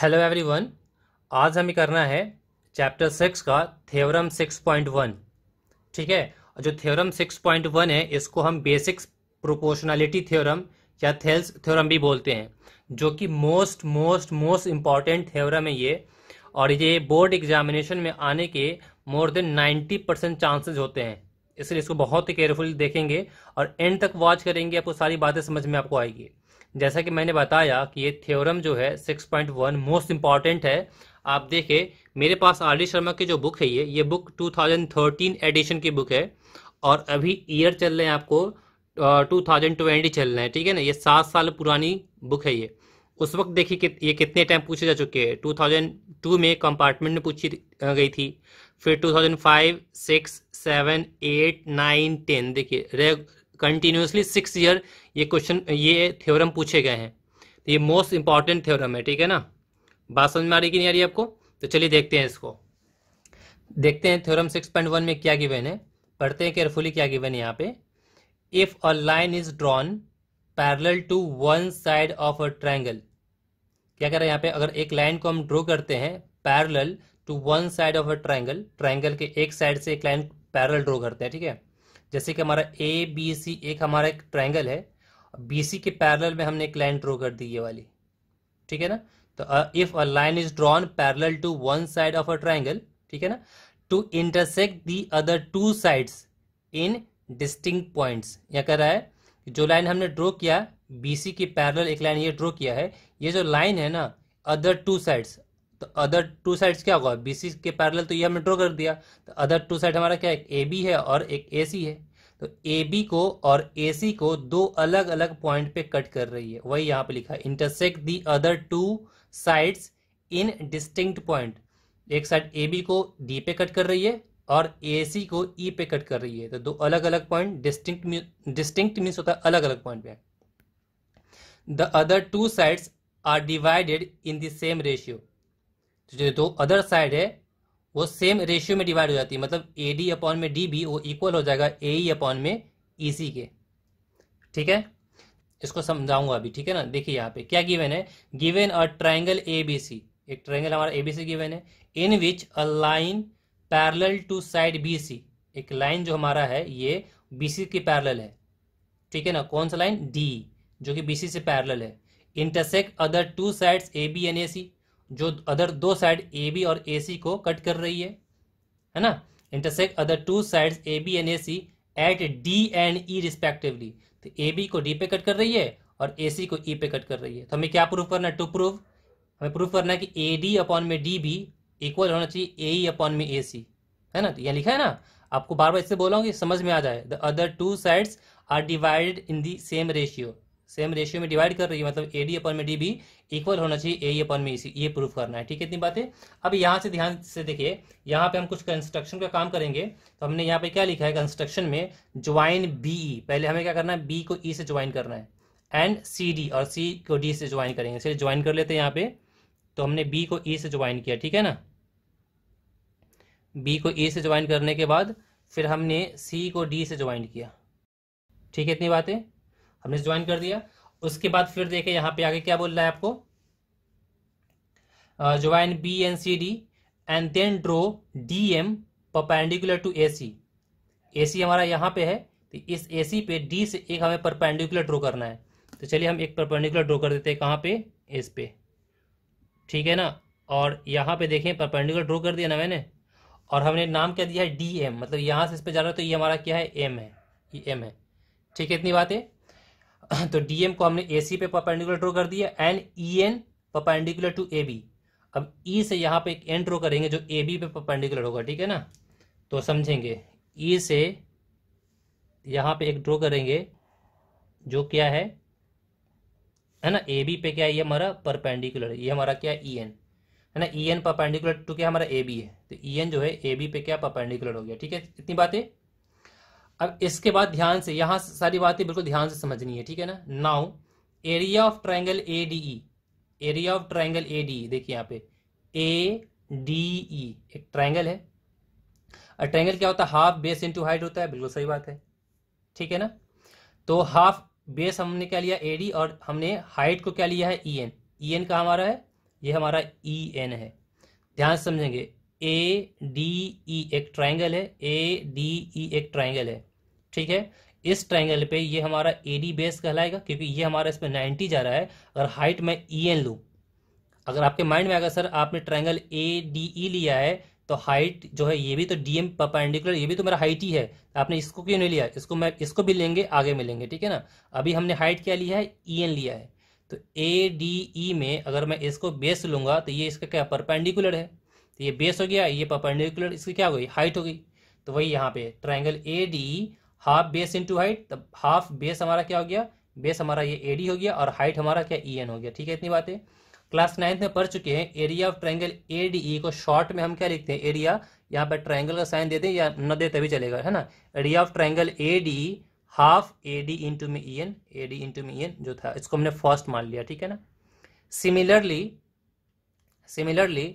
Hello everyone आज हमें करना है चैप्टर सिक्स का थ्योरम सिक्स पॉइंट वन ठीक है जो थ्योरम सिक्स पॉइंट वन है इसको हम बेसिक्स प्रोपोर्शनलिटी थ्योरम या थेल्स थ्योरम भी बोलते हैं जो कि most most most important theorem है ये और ये बोर्ड एग्जामिनेशन में आने के more than ninety percent chances होते हैं इसलिए इसको बहुत ही केयरफुल देखेंगे और एंड तक वॉच करेंगे आपको सारी बातें समझ में आपको आएगी जैसा कि मैंने बताया कि ये थ्योरम जो है 6.1 मोस्ट इम्पॉर्टेंट है आप देखें मेरे पास आर डी शर्मा की जो बुक है ये ये बुक 2013 एडिशन की बुक है और अभी ईयर चल रहे हैं आपको टू थाउजेंड ट्वेंटी चल रहे हैं ठीक है ना ये सात साल पुरानी बुक है ये उस वक्त देखिए कि ये कितने टाइम पूछे जा चुके हैं टू थाउजेंड टू में कंपार्टमेंट में पूछी गई थी फिर two thousand five six seven eight nine ten देखिए कंटिन्यूसली सिक्स ईयर ये क्वेश्चन ये थ्योरम पूछे गए हैं तो ये मोस्ट इंपॉर्टेंट थ्योरम है ठीक है ना बात समझ में आ रही कि नहीं आ रही आपको तो चलिए देखते हैं इसको देखते हैं थ्योरम सिक्स पॉइंट वन में क्या गिवन है पढ़ते हैं केयरफुली क्या गिवन है यहाँ पे if a line is drawn parallel to one side of a triangle क्या कह रहे हैं यहाँ पे अगर एक लाइन को हम ड्रॉ करते हैं parallel to one side of a triangle triangle के एक साइड से एक लाइन पैरल ड्रॉ करते हैं ठीक है जैसे कि हमारा ए बी सी एक हमारा एक ट्राइंगल है बी सी के पैरल में हमने एक लाइन ड्रॉ कर दी ये वाली ठीक है ना तो if a line is drawn parallel to one side of a triangle ठीक है ना to intersect the other two sides in distinct points यह कह रहा है जो लाइन हमने ड्रॉ किया बी सी की पैरल एक लाइन ये ड्रॉ किया है ये जो लाइन है ना अदर टू साइड्स तो अदर टू साइड्स क्या होगा बीसी के पैरल तो ये हमने ड्रॉ कर दिया तो अदर टू साइड हमारा क्या एक ए बी है और एक ए सी है तो ए बी को और ए सी को दो अलग अलग पॉइंट पे कट कर रही है वही यहाँ पे लिखा है intersect the other two sides in distinct point एक साइड ए बी को डी पे कट कर रही है और ए सी को ई e पे कट कर रही है तो दो अलग अलग पॉइंट डिस्टिंक्ट डिस्टिंक्ट मीन्स होता है अलग अलग पॉइंट पे the other two sides are divided in the same ratio तो जो तो अदर साइड है वो सेम रेशियो में डिवाइड हो जाती है मतलब ए डी अपॉन में डी बी वो इक्वल हो जाएगा ए ई अपॉन में ई e सी के ठीक है इसको समझाऊंगा अभी ठीक है ना देखिए यहाँ पे क्या गिवन है given a triangle A B C एक ट्राइंगल हमारा ए बी सी गिवन है in which a line parallel to side B C एक लाइन जो हमारा है ये बी सी की पैरल है ठीक है ना कौन सा लाइन डी e, जो कि बी सी से पैरल है intersect other two sides A B and A C जो अदर दो साइड ए बी और ए सी को कट कर रही है है ना intersect other two sides A B and A C at D and E respectively तो ए बी को डी पे कट कर रही है और ए सी को ई e पे कट कर रही है तो हमें क्या प्रूफ करना है टू प्रूफ हमें प्रूफ करना है कि ए डी अपॉन में डी बी इक्वल होना चाहिए ए ई अपॉन में ए सी है ना तो यह लिखा है ना आपको बार बार इससे बोला हूँ कि समझ में आ जाए the other two sides are divided in the same ratio same ratio में डिवाइड कर रही है मतलब ए डी अपन में डी बी इक्वल होना चाहिए ए अपन में इसी ये प्रूफ करना है ठीक है इतनी बात है अब यहाँ से ध्यान से देखिए यहाँ पे हम कुछ कंस्ट्रक्शन का काम करेंगे तो हमने यहाँ पे क्या लिखा है कंस्ट्रक्शन में ज्वाइन बी पहले हमें क्या करना है बी को ई e से ज्वाइन करना है एंड सी डी और सी को डी से ज्वाइन करेंगे चलिए ज्वाइन कर लेते हैं यहाँ पे तो हमने बी को ई e से ज्वाइन किया ठीक है ना बी को e से ज्वाइन करने के बाद फिर हमने सी को डी से ज्वाइन किया ठीक है इतनी बात है हमने ज्वाइन कर दिया उसके बाद फिर देखे यहाँ पे आगे क्या बोल रहा है आपको join B N C D and then draw D M perpendicular to A C A C हमारा यहाँ पे है तो इस ए सी पे डी से एक हमें परपेंडिकुलर ड्रो करना है तो चलिए हम एक परपेंडिकुलर ड्रो कर देते हैं कहाँ पे इस पे ठीक है ना और यहाँ पे देखें परपेंडिकुलर ड्रो कर दिया ना मैंने और हमने नाम क्या दिया है डी एम मतलब यहाँ से इस पे जा रहा है तो ये हमारा क्या है एम है ये एम है ठीक है इतनी बात है तो डीएम को हमने ए सी पे परपेंडिकुलर ड्रॉ कर दिया and E N perpendicular to A B अब ई e से यहाँ पे एक एन ड्रॉ करेंगे जो ए बी पे परपेंडिकुलर होगा ठीक है ना तो समझेंगे ई e से यहाँ पे एक ड्रॉ करेंगे जो क्या है है ना ए बी पे क्या है ये हमारा परपेंडिकुलर ये हमारा क्या ई एन e है ना ई एन परपेंडिकुलर टू क्या हमारा ए बी है तो ई e एन जो है ए बी पे क्या परपेंडिकुलर हो गया ठीक है इतनी बातें अब इसके बाद ध्यान से यहां सारी बातें बिल्कुल ध्यान से समझनी है ठीक है ना now area of triangle A D E area of triangle A D देखिए यहाँ पे ए डी ई एक ट्राइंगल है और ट्राइंगल क्या होता है हाफ बेस इंटू हाइट होता है बिल्कुल सही बात है ठीक है ना तो हाफ बेस हमने क्या लिया ए डी e, और हमने हाइट को क्या लिया है ई एन ई एन का हमारा है ये हमारा ई e एन है ध्यान से समझेंगे ए डी ई एक ट्राइंगल है ए डी ई एक ट्राइंगल है ठीक है इस ट्रायंगल पे ये हमारा ए डी बेस कहलाएगा क्योंकि ये हमारा इसमें नाइन्टी जा रहा है अगर हाइट में ई एन लू अगर आपके माइंड में आएगा सर आपने ट्रायंगल ए डी ई लिया है तो हाइट जो है ये भी तो डी एम परपेंडिकुलर ये भी तो मेरा हाइट ही है आपने इसको क्यों नहीं लिया इसको मैं इसको भी लेंगे आगे में लेंगे ठीक है ना अभी हमने हाइट क्या लिया है ई एन लिया है तो ए डी ई में अगर मैं इसको बेस लूंगा तो ये इसका क्या परपेंडिकुलर है तो ये बेस हो गया ये परपेंडिकुलर इसकी क्या हो गई हाइट हो गई तो वही यहाँ पे triangle A D half base into height तब हाफ बेस हमारा क्या हो गया बेस हमारा ये एडी हो गया और हाइट हमारा क्या ई e एन हो गया ठीक है इतनी बातें क्लास नाइन्थ में पढ़ चुके हैं area of triangle A D E को शॉर्ट में हम क्या लिखते हैं एरिया यहाँ पर ट्राइंगल का साइन दे दें या न दे तभी चलेगा है ना area of triangle A D half A D into में E N A D into में ई e एन जो था इसको हमने फर्स्ट मान लिया ठीक है ना सिमिलरली सिमिलरली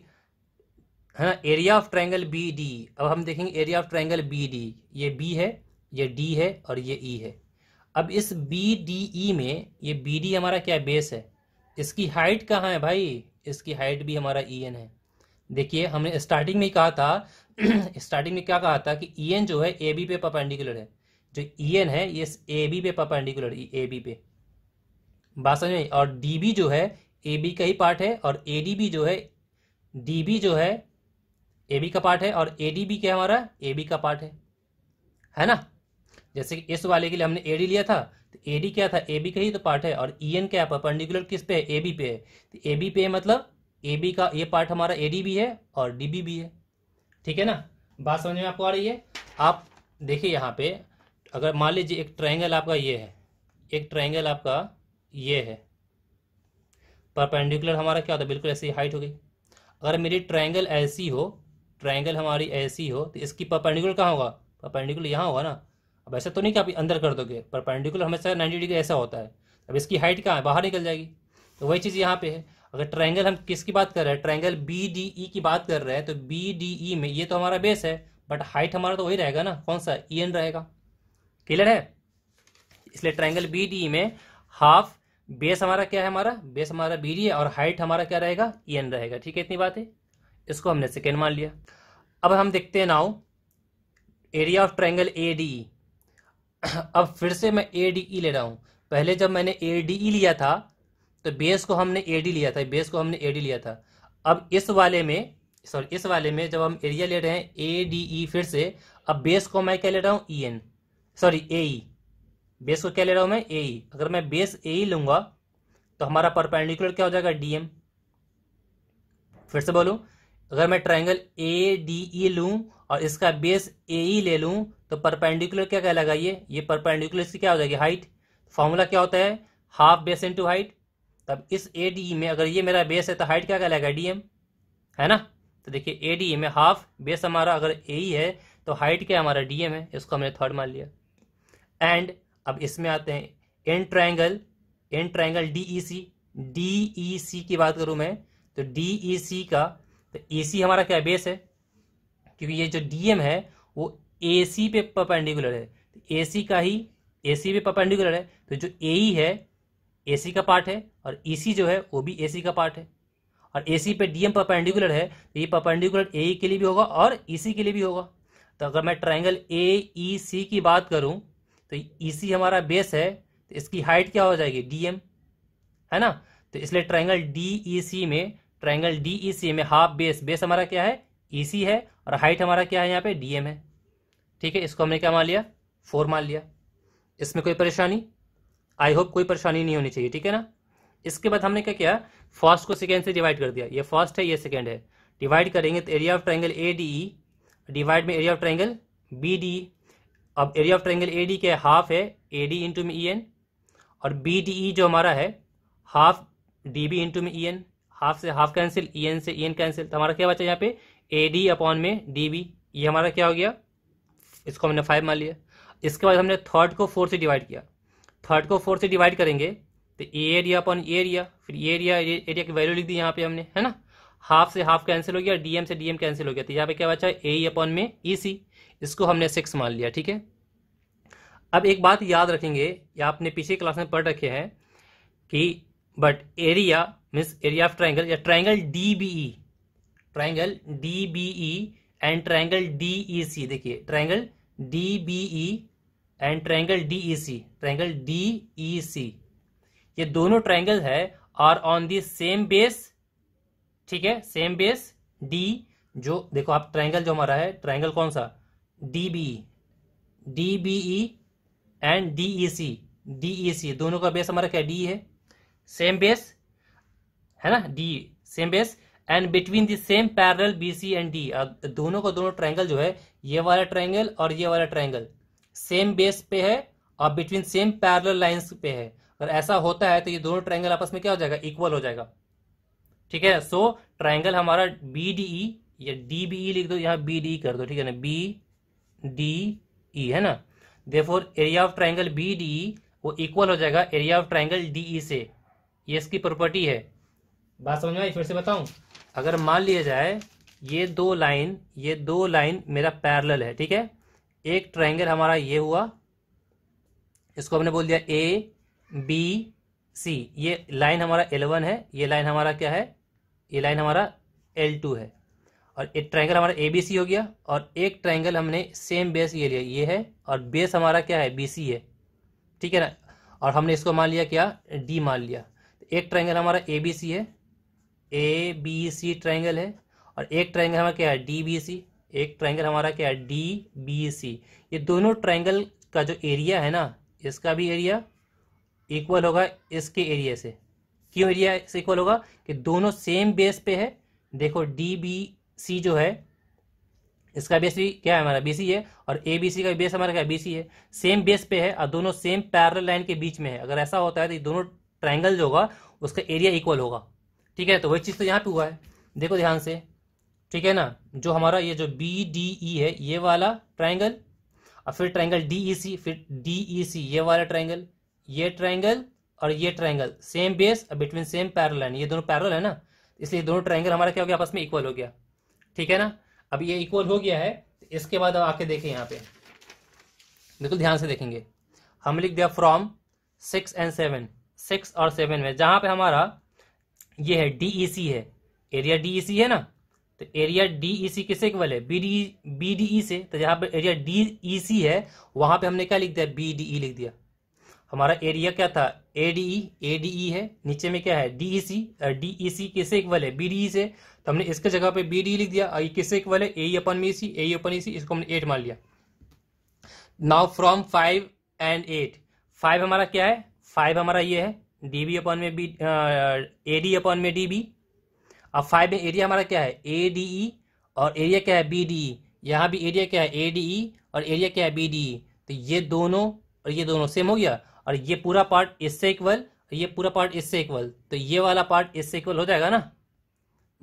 है ना area of triangle B D अब हम देखेंगे area of triangle B D ये बी है ये डी है और ये ई e है अब इस बी डी ई में ये बी डी हमारा क्या बेस है इसकी हाइट कहाँ है भाई इसकी हाइट भी हमारा ई एन है देखिए हमने स्टार्टिंग में कहा था स्टार्टिंग में क्या कहा था कि ई एन जो है ए बी पे परपेंडिकुलर है जो ई एन है ये ए बी पे परपेंडिकुलर ए बी पे बात समझ में और डी बी जो है ए बी का ही पार्ट है और ए डी बी जो है डी बी जो है ए बी का पार्ट है और ए डी बी क्या हमारा ए बी का पार्ट है है ना जैसे कि इस वाले के लिए हमने एडी लिया था तो एडी क्या था ए बी का ही तो पार्ट है और ई e एन क्या परपेंडिकुलर किस पे है ए बी पे है तो ए बी पे है मतलब ए बी का ये पार्ट हमारा ए डी भी है और डी बी भी है ठीक है ना बात समझ में आपको आ रही है आप देखिए यहाँ पे अगर मान लीजिए एक ट्रायंगल आपका ये है एक ट्रायंगल आपका ये है परपेंडिकुलर हमारा क्या होता है बिल्कुल ऐसी हाइट हो गई अगर मेरी ट्रायंगल ऐसी हो ट्रायंगल हमारी ऐसी हो तो इसकी परपेंडिकुलर कहाँ होगा परपेंडिकुलर यहाँ होगा ना अब ऐसा तो नहीं कि आप अंदर कर दोगे पर पेंडिकुलर हमेशा नाइन्टी डिग्री ऐसा होता है अब इसकी हाइट कहाँ है बाहर निकल जाएगी तो वही चीज़ यहाँ पे है अगर ट्रायंगल हम किसकी बात कर रहे हैं ट्रायंगल बी डी ई की बात कर रहे हैं तो बी डी ई में ये तो हमारा बेस है बट हाइट हमारा तो वही रहेगा ना कौन सा ई एन रहेगा क्लियर है इसलिए ट्राइंगल बी डी में हाफ बेस हमारा क्या है हमारा बेस हमारा बी डी है और हाइट हमारा क्या रहेगा ई एन रहेगा ठीक है इतनी बात है इसको हमने सेकेंड मान लिया अब हम देखते हैं now area of triangle A D अब फिर से मैं ए डी ई ले रहा हूँ पहले जब मैंने ए डी ई लिया था तो बेस को हमने ए डी लिया था बेस को हमने ए डी लिया था अब इस वाले में सॉरी इस वाले में जब हम एरिया ले रहे हैं ए डी ई फिर से अब बेस को मैं क्या ले रहा हूँ E N sorry A E base को क्या ले रहा हूँ मैं ए ई e। अगर मैं बेस ए ई लूंगा तो हमारा परपेंडिकुलर क्या हो जाएगा डी एम फिर से बोलूँ अगर मैं ट्राइंगल ए डी ई लूँ और इसका बेस ए ई ले लूँ तो परपेंडिकुलर क्या कहलाएगा ये ये परपेंडिकुलर से क्या हो जाएगी हाइट फॉर्मूला क्या होता है हाफ बेस इंटू हाइट तब इस ए डी में अगर ये मेरा बेस है तो हाइट क्या कहलाएगा डी एम है ना तो देखिए ए डी में हाफ बेस हमारा अगर ए ही है तो हाइट क्या हमारा डी एम है इसको हमने थर्ड मान लिया एंड अब इसमें आते हैं N triangle N triangle D E C D E C की बात करूँ मैं तो डी ई सी का तो ए e सी हमारा क्या बेस है क्योंकि ये जो डी एम है ए सी पे परपेंडिकुलर है तो ए सी का ही ए सी पे परपेंडिकुलर है तो जो ए ई e है ए सी का पार्ट है और ई e सी जो है वो भी ए सी का पार्ट है और ए सी पे डी एम परपेंडिकुलर है तो ये परपेंडिकुलर ए ई के लिए भी होगा और ई e सी के लिए भी होगा तो अगर मैं ट्राइंगल ए ई सी की बात करूँ तो ई सी हमारा बेस है तो इसकी हाइट क्या हो जाएगी डी एम है ना तो इसलिए ट्राइंगल डी ई सी में ट्राइंगल डी ई सी में हाफ बेस बेस हमारा क्या है ई सी है और हाइट हमारा क्या है यहाँ पे डीएम है ठीक है इसको हमने क्या मान लिया फोर मान लिया इसमें कोई परेशानी आई होप कोई परेशानी नहीं होनी चाहिए ठीक है ना इसके बाद हमने क्या किया फर्स्ट को सेकेंड से डिवाइड कर दिया ये फर्स्ट है ये सेकेंड है डिवाइड करेंगे तो area of triangle A D divide में area of triangle B D अब area of triangle A D क्या है हाफ है ए डी इंटू में ई e एन और बी डी ई जो हमारा है हाफ डी बी इंटू में ई एन हाफ से हाफ कैंसिल ई एन से ई एन कैंसिल तो हमारा क्या बचा यहाँ पे ए डी अपॉन में डी बी ये हमारा क्या हो गया इसको हमने फाइव मान लिया इसके बाद हमने थर्ड को फोर से डिवाइड किया थर्ड को फोर से डिवाइड करेंगे तो ए एरिया अपन ए एरिया फिर ए एरिया एरिया की वैल्यू लिख दी यहाँ पे हमने है ना हाफ से हाफ कैंसिल हो गया डीएम से डीएम कैंसिल हो गया तो यहाँ पे क्या बचा ए अपन में ई e इसको हमने सिक्स मान लिया ठीक है अब एक बात याद रखेंगे या आपने पीछे क्लास में पढ़ रखे हैं कि but area means area of triangle या triangle D B E triangle D B E and triangle D E C देखिए triangle D B E and triangle D E C triangle D E C ये दोनों triangle है और on the same base ठीक है same base D जो देखो आप ट्राइंगल जो हमारा है ट्राइंगल कौन सा D B D B E and D E C D E C दोनों का बेस हमारा क्या डी है सेम बेस e है ना the same base and between the same parallel B C and D दोनों का दोनों ट्राइंगल जो है ये वाला ट्राइंगल और ये वाला ट्राइंगल सेम बेस पे है और बिटवीन सेम पैरल लाइन्स पे है अगर ऐसा होता है तो ये दोनों ट्राइंगल आपस में क्या हो जाएगा इक्वल हो जाएगा ठीक है सो so, हमारा बी डी ई या डी बी ई लिख दो यहाँ बी डी e कर दो ठीक है ना बी डी ई है ना for area of triangle B D E वो इक्वल हो जाएगा area of triangle D E से ये इसकी प्रॉपर्टी है बात समझ में आई फिर से बताऊं अगर मान लिया जाए ये दो लाइन ये दो लाइन मेरा पैरेलल है ठीक है एक ट्रायंगल हमारा ये हुआ इसको हमने बोल दिया ए बी सी ये लाइन हमारा एल वन है ये लाइन हमारा क्या है ये लाइन हमारा एल टू है और एक ट्रायंगल हमारा ए बी सी हो गया और एक ट्रायंगल हमने सेम बेस ये लिया ये है और बेस हमारा क्या है बी सी है ठीक है ना और हमने इसको मान लिया क्या डी मान लिया एक ट्रायंगल हमारा ए बी सी है ए बी सी ट्राइंगल है और एक ट्राइंगल हमारा क्या है डी बी सी एक ट्राइंगल हमारा क्या है डी बी सी ये दोनों ट्राइंगल का जो एरिया है ना इसका भी एरिया इक्वल होगा इसके एरिया से क्यों एरिया से इक्वल होगा कि दोनों सेम बेस पे है देखो डी बी सी जो है इसका बेस भी क्या है हमारा बी सी है और ए बी सी का बेस हमारा क्या बी सी है सेम बेस पे है और दोनों सेम पैरल लाइन के बीच में है अगर ऐसा होता है तो दोनों ट्राइंगल जो होगा उसका एरिया इक्वल होगा ठीक है तो वही चीज़ तो यहाँ पे हुआ है देखो ध्यान से ठीक है ना जो हमारा ये जो बी डी ई है ये वाला ट्राइंगल और फिर ट्राइंगल डी ई सी फिर डी ई सी ये वाला ट्राइंगल ये ट्राइंगल और ये ट्राइंगल सेम बेस और बिटवीन सेम पैरल ये दोनों पैरल है ना इसलिए दोनों ट्राइंगल हमारा क्या हो गया आपस में इक्वल हो गया ठीक है ना अब ये इक्वल हो गया है तो इसके बाद अब आके देखें यहाँ पे बिल्कुल ध्यान से देखेंगे हम लिख दिया from six and seven six और सेवन में जहां पे हमारा ये है डीईसी है एरिया डीईसी है ना तो एरिया डीईसी किसे इक्वल है बी बीडीई से तो जहां पर एरिया डीईसी है वहां पे हमने क्या लिख दिया बीडीई लिख दिया हमारा एरिया क्या था एडीई एडीई है नीचे में क्या है डीईसी डीईसी किसे इक्वल है बीडीई से तो हमने इसके जगह पे बीडीई लिख दिया ये किसे इक्वल है ए अपन में सी ए अपन सी इसको हमने एट मान लिया now from five and eight five हमारा क्या है फाइव हमारा ये है डी बी अपॉन में बी ए डी अपॉन में डी बी अब फाइव में एरिया हमारा क्या है ए डी ई और एरिया क्या है बी डी ई यहाँ भी एरिया क्या है ए डी ई और एरिया क्या है बी डी ई तो ये दोनों और ये दोनों सेम हो गया और ये पूरा पार्ट इससे इक्वल और ये पूरा पार्ट इससे इक्वल तो ये वाला पार्ट इससे इक्वल हो जाएगा ना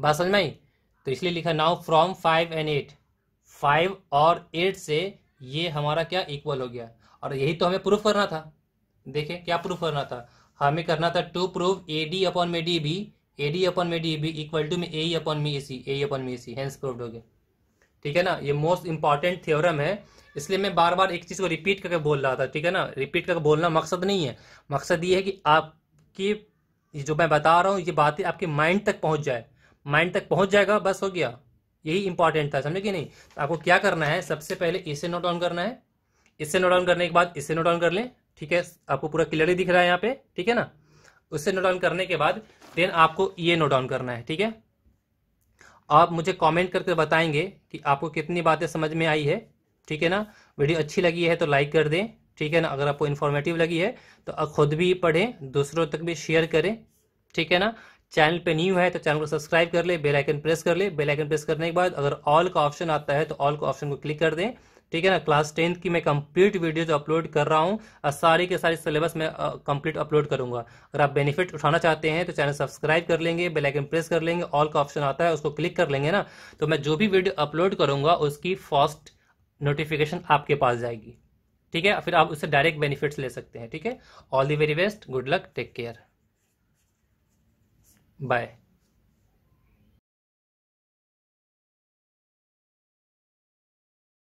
बात समझ में आई तो इसलिए लिखा now from five and eight five और एट से ये हमारा क्या इक्वल हो गया और यही तो हमें प्रूफ करना था देखें क्या प्रूफ करना था हमें करना था to prove A D upon में D B A D upon में डी बी इक्वल टू में ए अपॉन में ए सी ए अपॉन में ए सी हैंस प्रूव्ड हो गया ठीक है ना ये मोस्ट इंपॉर्टेंट थ्योरम है इसलिए मैं बार बार एक चीज़ को रिपीट करके बोल रहा था ठीक है ना रिपीट करके बोलना मकसद नहीं है मकसद ये है कि आपकी जो मैं बता रहा हूँ ये बातें आपके माइंड तक पहुंच जाए माइंड तक पहुंच जाएगा बस हो गया यही इंपॉर्टेंट था समझे कि नहीं तो आपको क्या करना है सबसे पहले इसे नोट डाउन करना है इसे नोट डाउन करने के बाद इसे नोट डाउन कर लें ठीक है आपको पूरा क्लियरली दिख रहा है यहाँ पे ठीक है ना उससे नोट डाउन करने के बाद देन आपको ये नोट डाउन करना है ठीक है आप मुझे कमेंट करके बताएंगे कि आपको कितनी बातें समझ में आई है ठीक है ना वीडियो अच्छी लगी है तो लाइक कर दें ठीक है ना अगर आपको इन्फॉर्मेटिव लगी है तो खुद भी पढ़ें दूसरों तक भी शेयर करें ठीक है ना चैनल पे न्यू है तो चैनल को सब्सक्राइब कर ले बेल आइकन प्रेस कर ले बेल आइकन प्रेस करने के बाद अगर ऑल का ऑप्शन आता है तो ऑल का ऑप्शन को क्लिक कर दें ठीक है ना क्लास टेंथ की मैं कंप्लीट वीडियोज अपलोड कर रहा हूँ सारी के सारे सिलेबस मैं कंप्लीट अपलोड करूंगा अगर आप बेनिफिट उठाना चाहते हैं तो चैनल सब्सक्राइब कर लेंगे बेल आइकन प्रेस कर लेंगे ऑल का ऑप्शन आता है उसको क्लिक कर लेंगे ना तो मैं जो भी वीडियो अपलोड करूंगा उसकी फर्स्ट नोटिफिकेशन आपके पास जाएगी ठीक है फिर आप उससे डायरेक्ट बेनिफिट्स ले सकते हैं ठीक है all the very best good luck take care bye